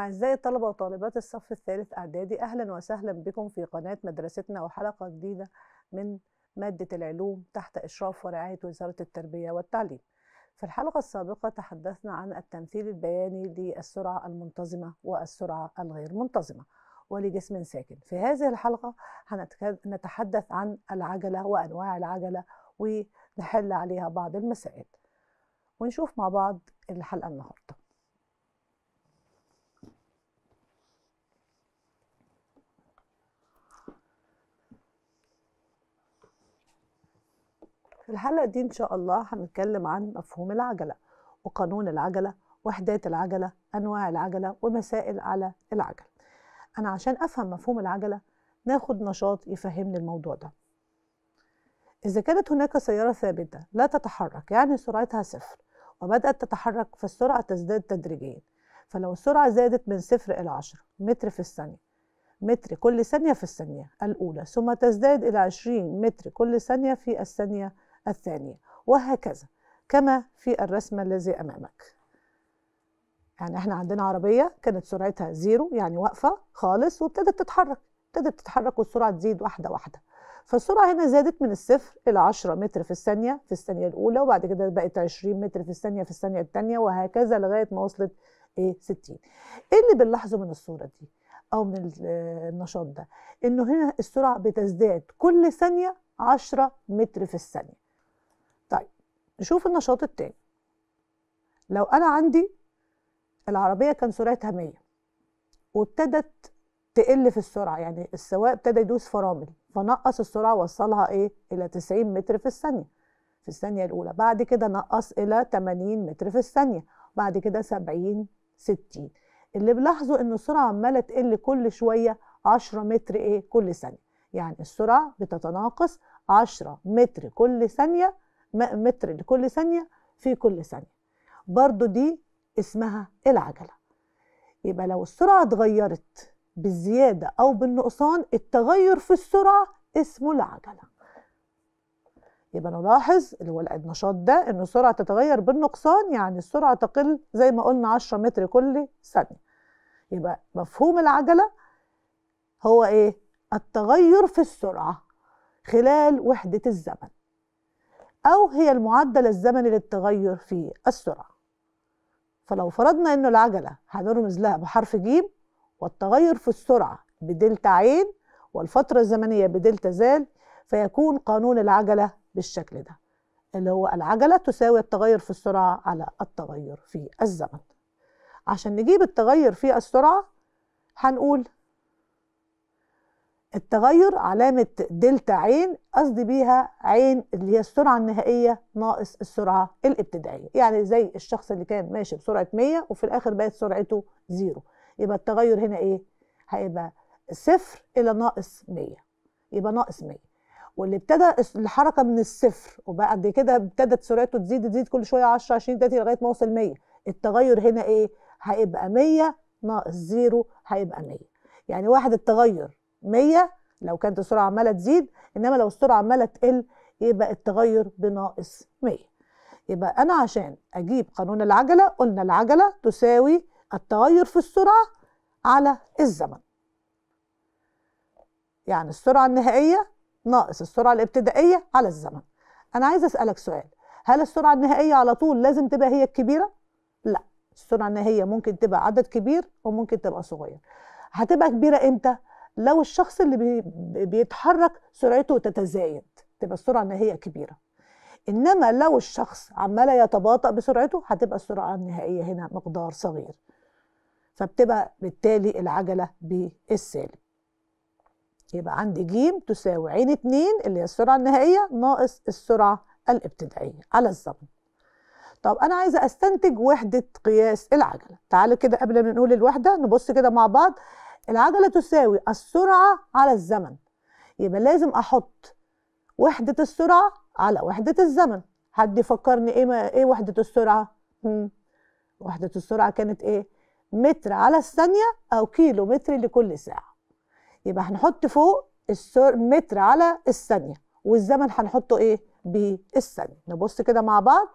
أعزائي الطلبة وطالبات الصف الثالث إعدادي أهلا وسهلا بكم في قناة مدرستنا وحلقة جديدة من مادة العلوم تحت إشراف ورعاية وزارة التربية والتعليم. في الحلقة السابقة تحدثنا عن التمثيل البياني للسرعة المنتظمة والسرعة الغير منتظمة ولجسم ساكن. في هذه الحلقة هنتحدث عن العجلة وأنواع العجلة ونحل عليها بعض المسائل. ونشوف مع بعض الحلقة النهارده. في الحلقة دي إن شاء الله هنتكلم عن مفهوم العجلة وقانون العجلة وحدات العجلة أنواع العجلة ومسائل على العجل أنا عشان أفهم مفهوم العجلة ناخد نشاط يفهمني الموضوع ده إذا كانت هناك سيارة ثابتة لا تتحرك يعني سرعتها صفر وبدأت تتحرك فالسرعة تزداد تدريجيا فلو السرعة زادت من صفر إلى عشرة متر في الثانية متر كل ثانية في الثانية الأولى ثم تزداد إلى عشرين متر كل ثانية في الثانية الثانية وهكذا كما في الرسمة الذي أمامك يعني احنا عندنا عربية كانت سرعتها زيرو يعني واقفة خالص وابتدت تتحرك ابتدت تتحرك والسرعة تزيد واحدة واحدة فالسرعة هنا زادت من الصفر إلى 10 متر في الثانية في الثانية الأولى وبعد كده بقت 20 متر في الثانية في الثانية الثانية وهكذا لغاية ما وصلت إيه 60 إيه اللي بنلاحظه من الصورة دي أو من النشاط ده إنه هنا السرعة بتزداد كل ثانية 10 متر في الثانية نشوف النشاط التاني لو أنا عندي العربية كان سرعتها 100 وابتدت تقل في السرعة يعني السواق ابتدى يدوس فرامل فنقص السرعة وصلها إيه إلى 90 متر في الثانية في الثانية الأولى بعد كده نقص إلى 80 متر في الثانية بعد كده 70 60 اللي بلاحظه إن السرعة عمالة تقل كل شوية 10 متر إيه كل ثانية يعني السرعة بتتناقص 10 متر كل ثانية متر لكل ثانية في كل ثانية برضو دي اسمها العجلة يبقى لو السرعة اتغيرت بالزيادة أو بالنقصان التغير في السرعة اسمه العجلة يبقى نلاحظ اللي هو النشاط ده ان السرعه تتغير بالنقصان يعني السرعه تقل زي ما قلنا 10 متر كل ثانيه يبقى مفهوم العجله هو ايه التغير في السرعه خلال وحده الزمن أو هي المعدل الزمني للتغير في السرعة فلو فرضنا أن العجلة هنرمز لها بحرف ج والتغير في السرعة بدلتا عين والفترة الزمنية بدلتا زال فيكون قانون العجلة بالشكل ده اللي هو العجلة تساوي التغير في السرعة على التغير في الزمن عشان نجيب التغير في السرعة هنقول التغير علامة دلتا عين قصدي بيها عين اللي هي السرعة النهائية ناقص السرعة الابتدائية يعني زي الشخص اللي كان ماشي بسرعة 100 وفي الآخر بقت سرعته زيرو يبقى التغير هنا إيه؟ هيبقى صفر إلى ناقص 100 يبقى ناقص 100 واللي ابتدى الحركة من الصفر وبعد كده ابتدت سرعته تزيد تزيد كل شوية 10 20 30 لغاية ما وصل 100 التغير هنا إيه؟ هيبقى 100 ناقص زيرو هيبقى 100 يعني واحد التغير 100 لو كانت السرعه عماله تزيد انما لو السرعه عماله تقل يبقى التغير بناقص 100 يبقى انا عشان اجيب قانون العجله قلنا العجله تساوي التغير في السرعه على الزمن يعني السرعه النهائيه ناقص السرعه الابتدائيه على الزمن انا عايز اسالك سؤال هل السرعه النهائيه على طول لازم تبقى هي الكبيره لا السرعه النهائيه ممكن تبقى عدد كبير وممكن تبقى صغير هتبقى كبيره امتى لو الشخص اللي بي بيتحرك سرعته تتزايد تبقى السرعه النهائيه كبيره انما لو الشخص عمال يتباطأ بسرعته هتبقى السرعه النهائيه هنا مقدار صغير فبتبقى بالتالي العجله بالسالب يبقى عندي ج تساوي عين 2 اللي هي السرعه النهائيه ناقص السرعه الابتدائيه على الزمن طب انا عايزه استنتج وحده قياس العجله تعالوا كده قبل ما نقول الوحده نبص كده مع بعض العجله تساوي السرعه على الزمن يبقى لازم احط وحده السرعه على وحده الزمن حد يفكرني ايه ما ايه وحده السرعه مم. وحده السرعه كانت ايه متر على الثانيه او كيلو متر لكل ساعه يبقى هنحط فوق السر متر على الثانيه والزمن هنحطه ايه بالثانيه نبص كده مع بعض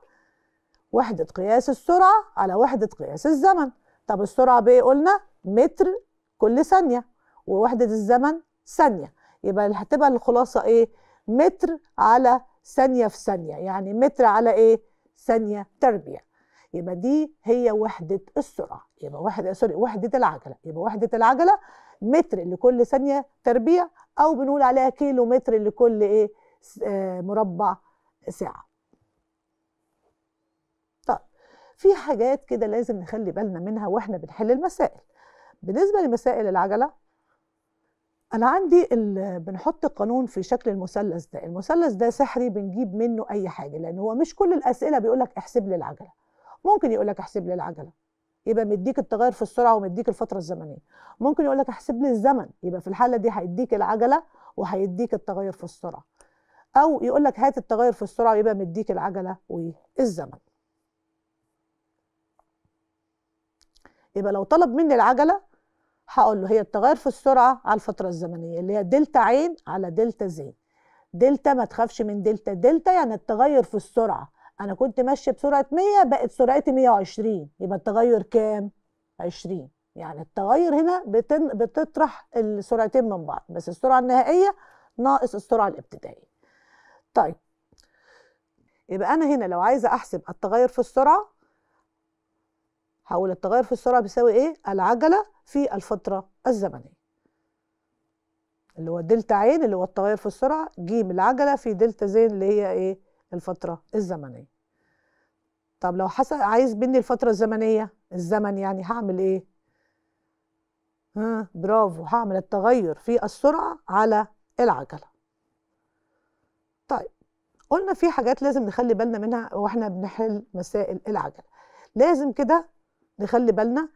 وحده قياس السرعه على وحده قياس الزمن طب السرعه بايه قلنا متر كل ثانيه ووحده الزمن ثانيه يبقى هتبقى الخلاصه ايه متر على ثانيه في ثانيه يعني متر على ايه ثانيه تربيع يبقى دي هي وحده السرعه يبقى وحده سوري وحده العجله يبقى وحده العجله متر لكل ثانيه تربيع او بنقول عليها كيلو متر لكل ايه آه، مربع ساعه طيب في حاجات كده لازم نخلي بالنا منها واحنا بنحل المسائل بالنسبه لمسائل العجله انا عندي بنحط القانون في شكل المثلث ده المثلث ده سحري بنجيب منه اي حاجه لان هو مش كل الاسئله بيقول لك احسب لي العجله ممكن يقول لك احسب لي العجله يبقى مديك التغير في السرعه ومديك الفتره الزمنيه ممكن يقول لك احسب لي الزمن يبقى في الحاله دي هيديك العجله وهيديك التغير في السرعه او يقول لك هات التغير في السرعه يبقى مديك العجله والزمن يبقى لو طلب مني العجله هقول له هي التغير في السرعه على الفتره الزمنيه اللي هي دلتا عين على دلتا زين دلتا ما تخافش من دلتا دلتا يعني التغير في السرعه انا كنت ماشيه بسرعه 100 بقت سرعتي 120 يبقى التغير كام 20 يعني التغير هنا بتن... بتطرح السرعتين من بعض بس السرعه النهائيه ناقص السرعه الابتدائيه طيب يبقى انا هنا لو عايزه احسب التغير في السرعه هقول التغير في السرعة بيساوي إيه؟ العجلة في الفترة الزمنية اللي هو دلتا عين اللي هو التغير في السرعة جيم العجلة في دلتا زين اللي هي إيه؟ الفترة الزمنية طب لو حصل عايز مني الفترة الزمنية الزمن يعني هعمل إيه؟ ها برافو هعمل التغير في السرعة على العجلة طيب قلنا في حاجات لازم نخلي بالنا منها واحنا بنحل مسائل العجلة لازم كده نخلي بالنا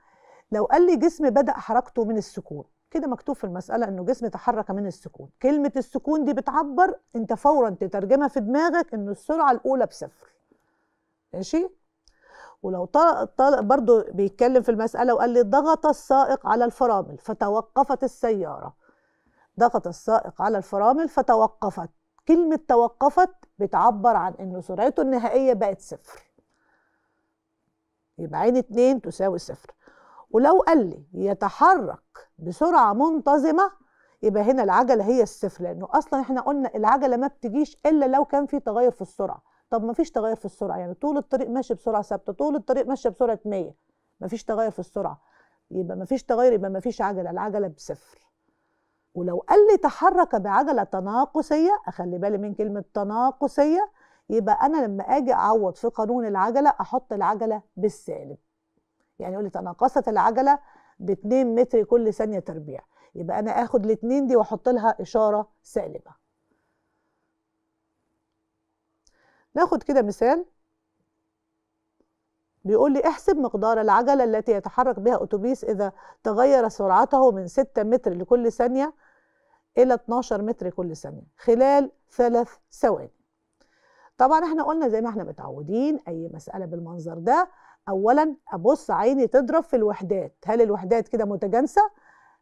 لو قال لي جسم بدأ حركته من السكون كده مكتوب في المسألة إنه جسم تحرك من السكون كلمة السكون دي بتعبر أنت فورا تترجمها في دماغك إنه السرعة الأولى بصفر ماشي ولو طلق طلق برضو بيتكلم في المسألة وقال لي ضغط السائق على الفرامل فتوقفت السيارة ضغط السائق على الفرامل فتوقفت كلمة توقفت بتعبر عن إنه سرعته النهائية بقت صفر يبقى عين اتنين تساوي صفر ولو قال لي يتحرك بسرعة منتظمة يبقى هنا العجلة هي الصفر لأنه أصلا احنا قلنا العجلة ما بتجيش إلا لو كان في تغير في السرعة طب ما فيش تغير في السرعة يعني طول الطريق ماشي بسرعة ثابتة طول الطريق ماشية بسرعة 100 ما فيش تغير في السرعة يبقى ما فيش تغير يبقى ما فيش عجلة العجلة بصفر ولو قال لي تحرك بعجلة تناقصية أخلي بالي من كلمة تناقصية يبقى انا لما اجي اعوض في قانون العجله احط العجله بالسالب يعني يقول لي تناقصت العجله ب 2 متر كل ثانيه تربيع يبقى انا اخد الاثنين دي واحط لها اشاره سالبه ناخد كده مثال بيقول لي احسب مقدار العجله التي يتحرك بها اتوبيس اذا تغير سرعته من 6 متر لكل ثانيه الى 12 متر كل ثانيه خلال ثلاث ثواني طبعا احنا قلنا زي ما احنا متعودين اي مساله بالمنظر ده اولا ابص عيني تضرب في الوحدات هل الوحدات كده متجانسه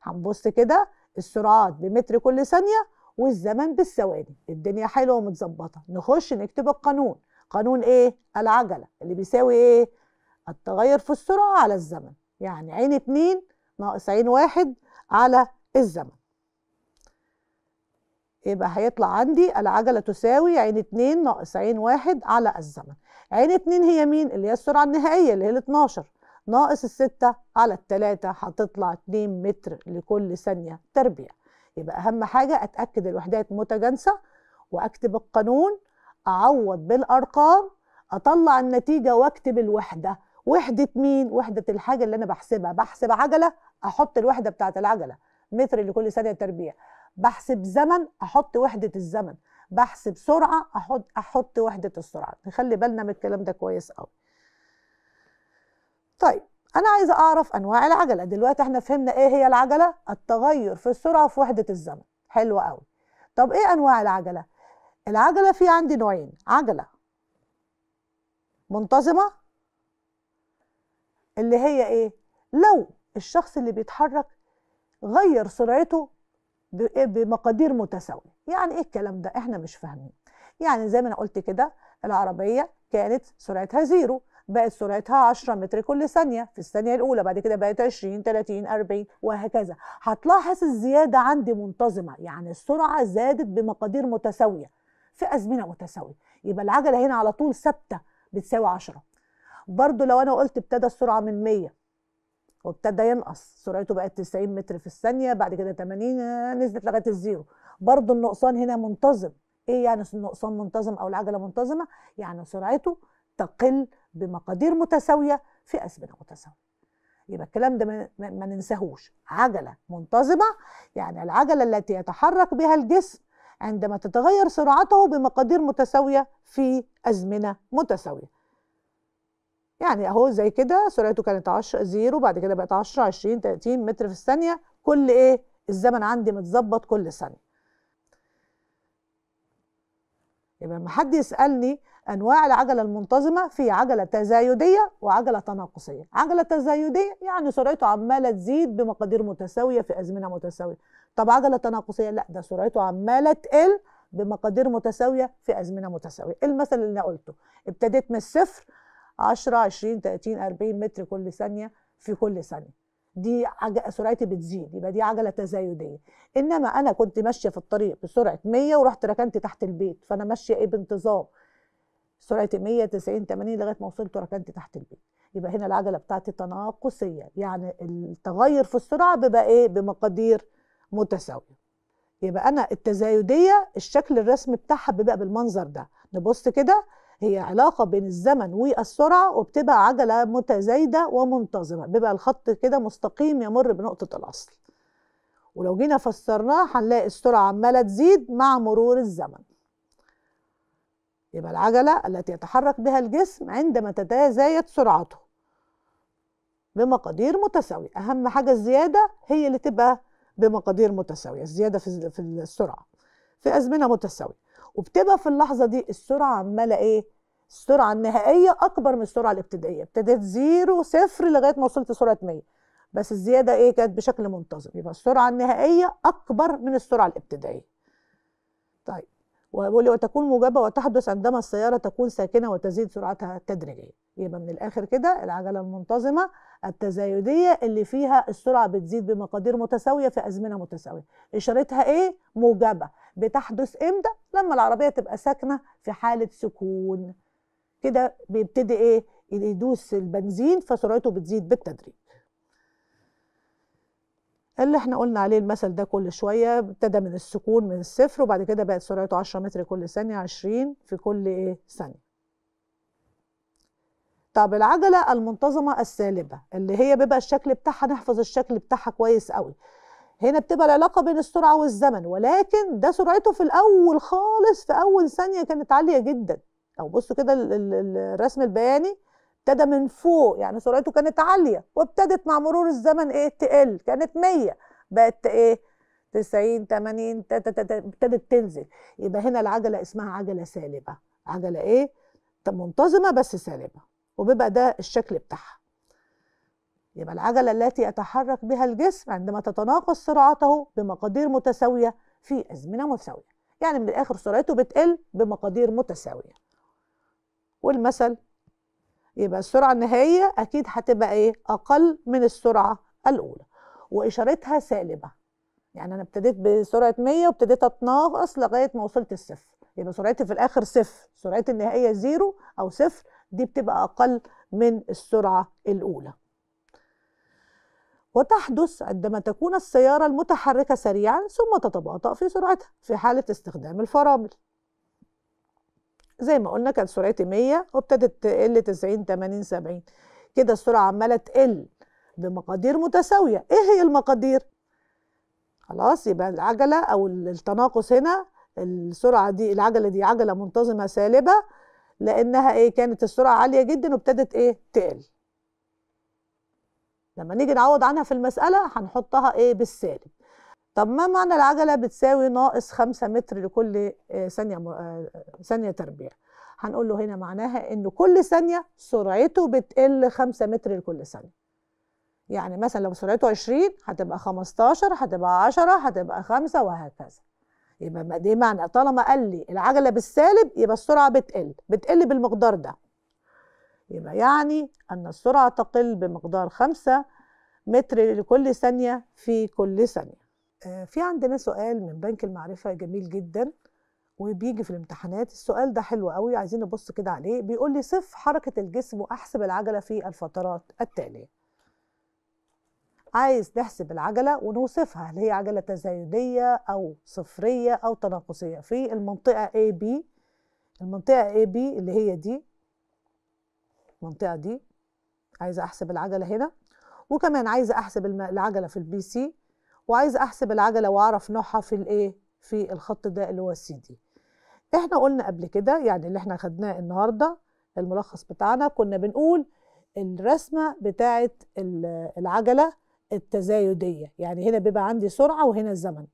هنبص كده السرعات بمتر كل ثانيه والزمن بالثواني الدنيا حلوه ومتظبطه نخش نكتب القانون قانون ايه العجله اللي بيساوي ايه التغير في السرعه على الزمن يعني عين اتنين ناقص عين واحد على الزمن يبقى هيطلع عندي العجلة تساوي عين 2 ناقص عين 1 على الزمن عين 2 هي مين؟ اللي هي السرعة النهائية اللي هي ال 12 ناقص ال 6 على ال 3 هتطلع 2 متر لكل ثانية تربيع يبقى أهم حاجة أتأكد الوحدات متجانسة وأكتب القانون أعوض بالأرقام أطلع النتيجة وأكتب الوحدة وحدة مين؟ وحدة الحاجة اللي أنا بحسبها بحسب عجلة أحط الوحدة بتاعة العجلة متر لكل ثانية تربيع بحسب زمن احط وحده الزمن بحسب سرعه احط احط وحده السرعه نخلي بالنا من الكلام ده كويس قوي طيب انا عايزه اعرف انواع العجله دلوقتي احنا فهمنا ايه هي العجله التغير في السرعه في وحده الزمن حلو قوي طب ايه انواع العجله العجله في عندي نوعين عجله منتظمه اللي هي ايه لو الشخص اللي بيتحرك غير سرعته إيه، بمقادير متساويه يعني ايه الكلام ده احنا مش فاهمين يعني زي ما انا قلت كده العربيه كانت سرعتها زيرو بقت سرعتها 10 متر كل ثانيه في الثانيه الاولى بعد كده بقت 20 30 40 وهكذا هتلاحظ الزياده عندي منتظمه يعني السرعه زادت بمقادير متساويه في ازمنه متساويه يبقى العجله هنا على طول ثابته بتساوي 10 برضو لو انا قلت ابتدى السرعه من 100 وابتدى ينقص سرعته بقت 90 متر في الثانيه بعد كده 80 نزلت لغايه الزيرو برضه النقصان هنا منتظم ايه يعني النقصان منتظم او العجله منتظمه يعني سرعته تقل بمقادير متساويه في ازمنه متساويه يبقى الكلام ده ما ننساهوش عجله منتظمه يعني العجله التي يتحرك بها الجسم عندما تتغير سرعته بمقادير متساويه في ازمنه متساويه يعني اهو زي كده سرعته كانت 10 0 بعد كده بقت 10 20 30 متر في الثانيه كل ايه الزمن عندي متظبط كل ثانيه يبقى ما لما حد يسالني انواع العجله المنتظمه في عجله تزايديه وعجله تناقصيه عجله تزايديه يعني سرعته عماله تزيد بمقادير متساويه في ازمنه متساويه طب عجله تناقصيه لا ده سرعته عماله تقل بمقادير متساويه في ازمنه متساويه المثل اللي انا قلته ابتديت من الصفر 10 20 30 40 متر كل ثانيه في كل ثانيه دي سرعتي بتزيد يبقى دي عجله تزايديه انما انا كنت ماشيه في الطريق بسرعه 100 ورحت ركنت تحت البيت فانا ماشيه ايه بانتظام سرعتي 100 90 80 لغايه ما وصلت وركنت تحت البيت يبقى هنا العجله بتاعتي تناقصيه يعني التغير في السرعه بيبقى ايه بمقادير متساويه يبقى انا التزايديه الشكل الرسمي بتاعها بيبقى بالمنظر ده نبص كده هي علاقه بين الزمن والسرعه وبتبقى عجله متزايده ومنتظمه بيبقى الخط كده مستقيم يمر بنقطه الاصل ولو جينا فسرناه هنلاقي السرعه عماله تزيد مع مرور الزمن يبقى العجله التي يتحرك بها الجسم عندما تتزايد سرعته بمقادير متساويه اهم حاجه الزياده هي اللي تبقى بمقادير متساويه الزياده في السرعه في ازمنه متساويه وبتبقى في اللحظه دي السرعه عماله ايه السرعه النهائيه اكبر من السرعه الابتدائيه ابتديت زيرو صفر لغايه ما وصلت سرعه 100 بس الزياده ايه كانت بشكل منتظم يبقى السرعه النهائيه اكبر من السرعه الابتدائيه طيب وبيقول لي وتكون موجبه وتحدث عندما السياره تكون ساكنه وتزيد سرعتها تدريجيا يبقى من الاخر كده العجله المنتظمه التزايديه اللي فيها السرعه بتزيد بمقادير متساويه في ازمنه متساويه اشارتها ايه موجبه بتحدث امتى لما العربيه تبقى ساكنه في حاله سكون كده بيبتدي ايه يدوس البنزين فسرعته بتزيد بالتدريج اللي احنا قلنا عليه المثل ده كل شوية ابتدى من السكون من الصفر وبعد كده بقت سرعته 10 متر كل ثانية 20 في كل ايه ثانية طب العجلة المنتظمة السالبة اللي هي بيبقى الشكل بتاعها نحفظ الشكل بتاعها كويس قوي هنا بتبقى العلاقة بين السرعة والزمن ولكن ده سرعته في الأول خالص في أول ثانية كانت عالية جدا أو بصوا كده الرسم البياني ابتدى من فوق يعني سرعته كانت عاليه وابتدت مع مرور الزمن ايه تقل كانت 100 بقت ايه 90 80 ابتدت تنزل يبقى هنا العجله اسمها عجله سالبه عجله ايه منتظمه بس سالبه وبيبقى ده الشكل بتاعها يبقى العجله التي يتحرك بها الجسم عندما تتناقص سرعته بمقادير متساويه في ازمنه متساويه يعني من الاخر سرعته بتقل بمقادير متساويه والمثل يبقى السرعة النهائية أكيد هتبقى إيه؟ أقل من السرعة الأولى وإشارتها سالبة يعني أنا ابتديت بسرعة 100 وابتديت أتناقص لغاية ما وصلت الصفر يبقى سرعتي في الآخر صفر سرعتي النهائية زيرو أو صفر دي بتبقى أقل من السرعة الأولى وتحدث عندما تكون السيارة المتحركة سريعا ثم تتباطأ في سرعتها في حالة استخدام الفرامل زي ما قلنا كانت سرعتي 100 وابتدت تقل 90 80 70 كده السرعه عماله تقل بمقادير متساويه ايه هي المقادير خلاص يبقى العجله او التناقص هنا السرعه دي العجله دي عجله منتظمه سالبه لانها ايه كانت السرعه عاليه جدا وابتدت ايه تقل لما نيجي نعوض عنها في المساله هنحطها ايه بالسالب طب ما معنى العجله بتساوي ناقص 5 متر لكل آه، ثانيه آه، ثانيه تربيع هنقول له هنا معناها ان كل ثانيه سرعته بتقل 5 متر لكل ثانيه يعني مثلا لو سرعته 20 هتبقى 15 هتبقى 10 هتبقى 5 وهكذا يبقى دي معنى طالما قال لي العجله بالسالب يبقى السرعه بتقل بتقل بالمقدار ده يبقى يعني ان السرعه تقل بمقدار 5 متر لكل ثانيه في كل ثانيه آه، في عندنا سؤال من بنك المعرفة جميل جدا وبيجي في الامتحانات السؤال ده حلو قوي عايزين نبص كده عليه بيقول لي صف حركة الجسم وأحسب العجلة في الفترات التالية عايز نحسب العجلة ونوصفها هل هي عجلة تزايدية أو صفرية أو تناقصية في المنطقة AB المنطقة AB اللي هي دي المنطقة دي عايزة أحسب العجلة هنا وكمان عايزة أحسب العجلة في البي سي وعايزه احسب العجله واعرف نوعها في الايه في الخط ده اللي هو السي دي احنا قلنا قبل كده يعني اللي احنا خدناه النهارده الملخص بتاعنا كنا بنقول الرسمه بتاعه العجله التزايديه يعني هنا بيبقى عندي سرعه وهنا الزمن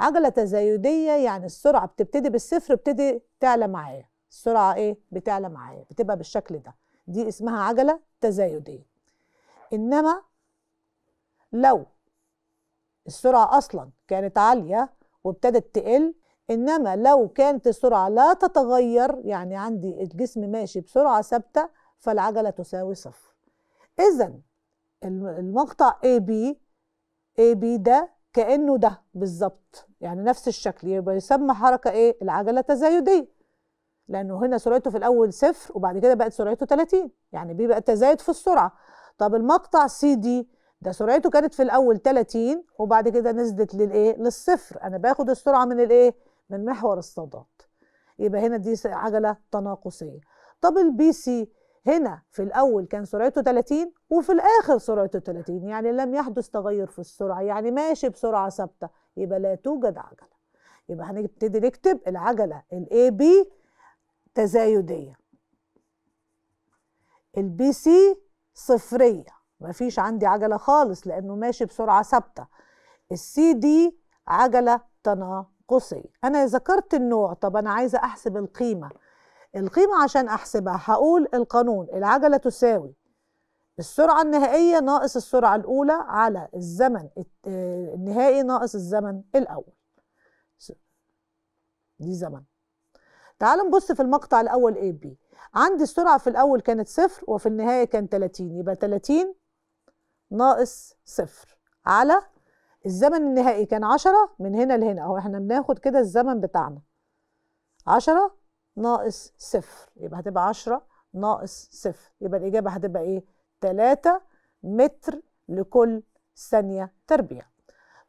عجله تزايديه يعني السرعه بتبتدي بالصفر بتدي تعلى معايا السرعه ايه بتعلى معايا بتبقى بالشكل ده دي اسمها عجله تزايديه انما لو السرعة أصلا كانت عالية وابتدت تقل إنما لو كانت السرعة لا تتغير يعني عندي الجسم ماشي بسرعة ثابتة فالعجلة تساوي صفر إذا المقطع AB AB ده كأنه ده بالظبط يعني نفس الشكل يبقى يسمى حركة إيه؟ العجلة تزايدية لأنه هنا سرعته في الأول صفر وبعد كده بقت سرعته 30 يعني بيبقى تزايد في السرعة طب المقطع CD ده سرعته كانت في الاول 30 وبعد كده نزلت للايه للصفر انا باخد السرعه من الايه من محور الصادات يبقى هنا دي عجله تناقصيه طب البي سي هنا في الاول كان سرعته 30 وفي الاخر سرعته 30 يعني لم يحدث تغير في السرعه يعني ماشي بسرعه ثابته يبقى لا توجد عجله يبقى هنبتدي نكتب العجله الاي بي تزايديه البي سي صفريه ما فيش عندي عجلة خالص لأنه ماشي بسرعة ثابتة السي دي عجلة تناقصي أنا ذكرت النوع طب أنا عايزة أحسب القيمة القيمة عشان أحسبها هقول القانون العجلة تساوي السرعة النهائية ناقص السرعة الأولى على الزمن النهائي ناقص الزمن الأول دي زمن تعالوا نبص في المقطع الأول A B عندي السرعة في الأول كانت صفر وفي النهاية كان 30 يبقى 30 ناقص صفر على الزمن النهائي كان عشرة من هنا لهنا اهو احنا بناخد كده الزمن بتاعنا عشرة ناقص صفر يبقى هتبقى عشرة ناقص صفر يبقى الإجابة هتبقى إيه؟ تلاتة متر لكل ثانية تربيع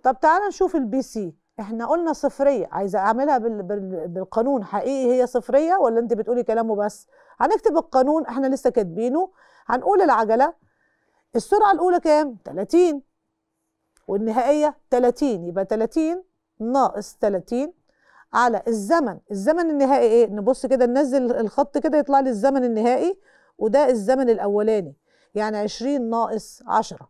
طب تعالى نشوف البي سي احنا قلنا صفرية عايزة أعملها بالقانون حقيقي هي صفرية ولا أنت بتقولي كلامه بس؟ هنكتب القانون احنا لسه كاتبينه هنقول العجلة السرعة الأولى كام؟ 30 والنهائية 30 يبقى 30 ناقص 30 على الزمن الزمن النهائي ايه؟ نبص كده ننزل الخط كده يطلع لي الزمن النهائي وده الزمن الأولاني يعني 20 ناقص 10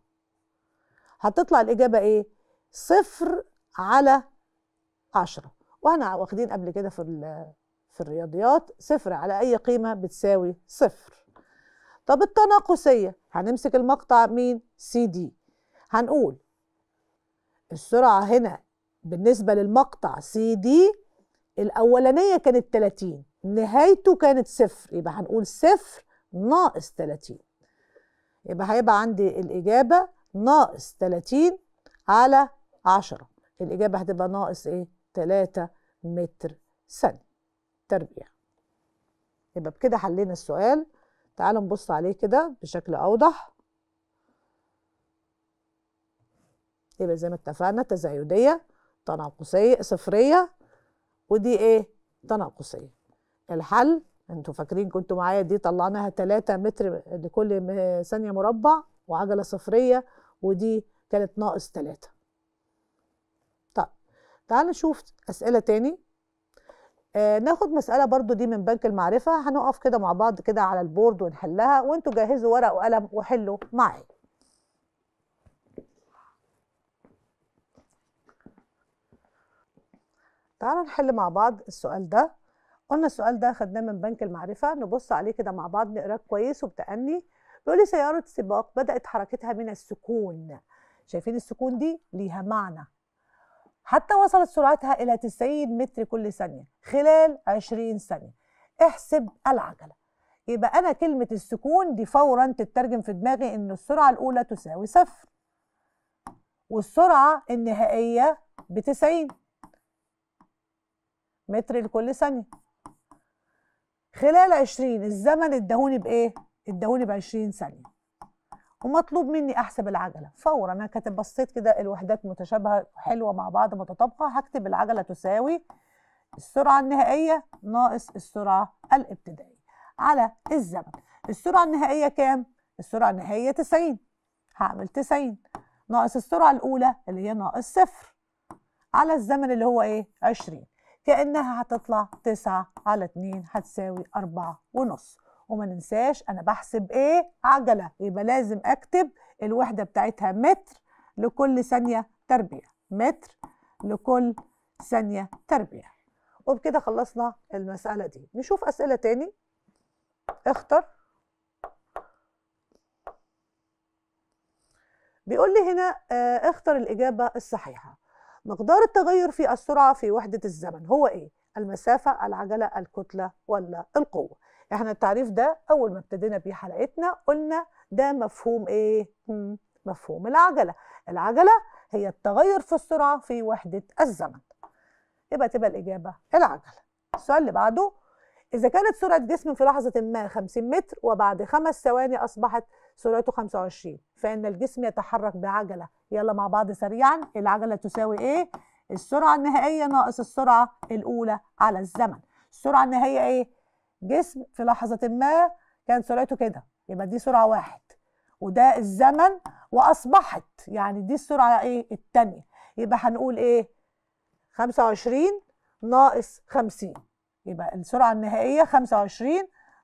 هتطلع الإجابة ايه؟ صفر على 10 واحنا واخدين قبل كده في في الرياضيات صفر على أي قيمة بتساوي صفر طب التناقصية هنمسك المقطع مين سي دي هنقول السرعة هنا بالنسبة للمقطع سي دي الأولانية كانت 30 نهايته كانت صفر يبقى هنقول صفر ناقص 30 يبقى هيبقى عندي الإجابة ناقص 30 على 10 الإجابة هتبقى ناقص إيه؟ 3 متر ثانية تربيع يبقى بكده حلينا السؤال تعالوا نبص عليه كده بشكل أوضح يبقى زي ما اتفقنا تزايدية تناقصية صفرية ودي ايه؟ تناقصية الحل انتوا فاكرين كنتوا معايا دي طلعناها 3 متر لكل ثانية مربع وعجلة صفرية ودي كانت ناقص 3 طيب تعال نشوف أسئلة تاني آه ناخد مسألة برضو دي من بنك المعرفة هنقف كده مع بعض كده على البورد ونحلها وانتوا جهزوا ورق وقلم وحلوا معايا تعالوا نحل مع بعض السؤال ده قلنا السؤال ده خدناه من بنك المعرفة نبص عليه كده مع بعض نقراه كويس وبتأني بيقول لي سيارة سباق بدأت حركتها من السكون شايفين السكون دي ليها معنى حتى وصلت سرعتها إلى 90 متر كل ثانية خلال 20 ثانية احسب العجلة يبقى أنا كلمة السكون دي فورا تترجم في دماغي إن السرعة الأولى تساوي صفر والسرعة النهائية ب 90 متر لكل ثانية خلال 20 الزمن الدهوني بإيه؟ الدهوني ب 20 ثانية ومطلوب مني احسب العجله فورا انا كاتب بصيت كده الوحدات متشابهه حلوه مع بعض متطابقه هكتب العجله تساوي السرعه النهائيه ناقص السرعه الابتدائيه على الزمن السرعه النهائيه كام السرعه النهائيه 90 هعمل 90 ناقص السرعه الاولى اللي هي ناقص صفر على الزمن اللي هو ايه 20 كانها هتطلع 9 على 2 هتساوي 4 ونص وما ننساش انا بحسب ايه عجله يبقى لازم اكتب الوحده بتاعتها متر لكل ثانيه تربيع متر لكل ثانيه تربيع وبكده خلصنا المساله دي نشوف اسئله تاني اختر بيقول لي هنا اه اختر الإجابة الصحيحة مقدار التغير في السرعة في وحدة الزمن هو إيه؟ المسافة، العجلة، الكتلة ولا القوة؟ احنا التعريف ده اول ما ابتدينا بيه حلقتنا قلنا ده مفهوم ايه مفهوم العجله العجله هي التغير في السرعه في وحده الزمن يبقى تبقى الاجابه العجله السؤال اللي بعده اذا كانت سرعه جسم في لحظه ما 50 متر وبعد خمس ثواني اصبحت سرعته 25 فان الجسم يتحرك بعجله يلا مع بعض سريعا العجله تساوي ايه السرعه النهائيه ناقص السرعه الاولى على الزمن السرعه النهائيه ايه جسم في لحظه ما كان سرعته كده يبقى دي سرعه واحد وده الزمن واصبحت يعني دي السرعه ايه الثانيه يبقى هنقول ايه 25 ناقص 50 يبقى السرعه النهائيه 25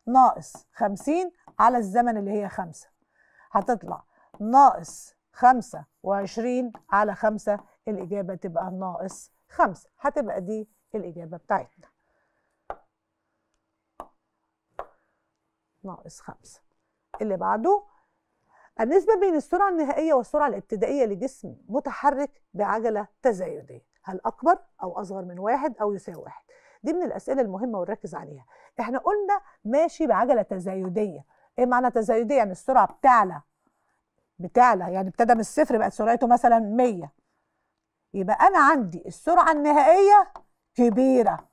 ناقص 50 على الزمن اللي هي 5 هتطلع ناقص 25 على 5 الإجابة تبقى ناقص 5 هتبقى دي الإجابة بتاعتنا ناقص 5 اللي بعده النسبة بين السرعة النهائية والسرعة الابتدائية لجسم متحرك بعجلة تزايدية هل أكبر أو أصغر من واحد أو يساوي واحد دي من الأسئلة المهمة ونركز عليها احنا قلنا ماشي بعجلة تزايدية ايه معنى تزايدية يعني السرعة بتعلى بتعلى يعني ابتدى من الصفر بقت سرعته مثلا 100 يبقى أنا عندي السرعة النهائية كبيرة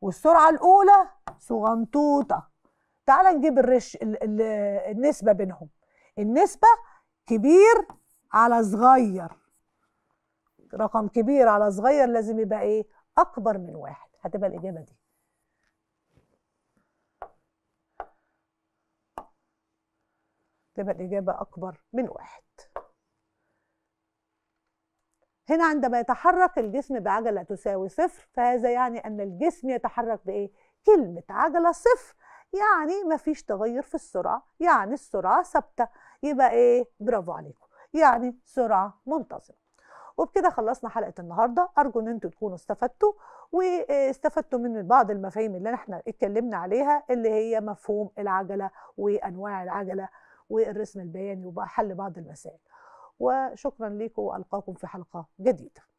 والسرعة الأولى صغنطوطة تعال نجيب الرش النسبه بينهم النسبه كبير على صغير رقم كبير على صغير لازم يبقى ايه اكبر من واحد هتبقى الاجابه دي تبقى الاجابه اكبر من واحد هنا عندما يتحرك الجسم بعجله تساوي صفر فهذا يعني ان الجسم يتحرك بايه كلمه عجله صفر يعني مفيش تغير في السرعة يعني السرعة ثابتة يبقى ايه برافو عليكم يعني سرعة منتظمة وبكده خلصنا حلقة النهاردة أرجو أن أنتم تكونوا استفدتوا واستفدتوا من بعض المفاهيم اللي احنا اتكلمنا عليها اللي هي مفهوم العجلة وأنواع العجلة والرسم البياني وحل بعض المسائل وشكرا لكم وألقاكم في حلقة جديدة